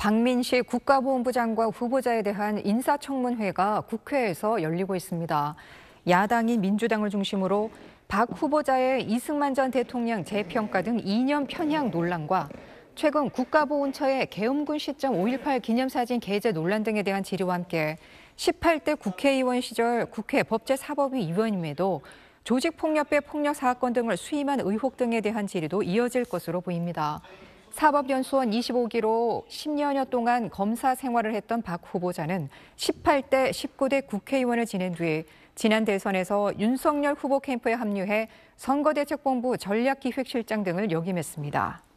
박민식 국가보훈부 장과 후보자에 대한 인사청문회가 국회에서 열리고 있습니다. 야당이 민주당을 중심으로 박 후보자의 이승만 전 대통령 재평가 등 이념 편향 논란과 최근 국가보훈처의 계엄군 시점 5.18 기념사진 게재 논란 등에 대한 질의와 함께 18대 국회의원 시절 국회 법제사법위 위원임에도 조직폭력배 폭력 사건 등을 수임한 의혹 등에 대한 질의도 이어질 것으로 보입니다. 사법연수원 25기로 1 0여년 동안 검사 생활을 했던 박 후보자는 18대, 19대 국회의원을 지낸 뒤 지난 대선에서 윤석열 후보 캠프에 합류해 선거대책본부 전략기획실장 등을 역임했습니다.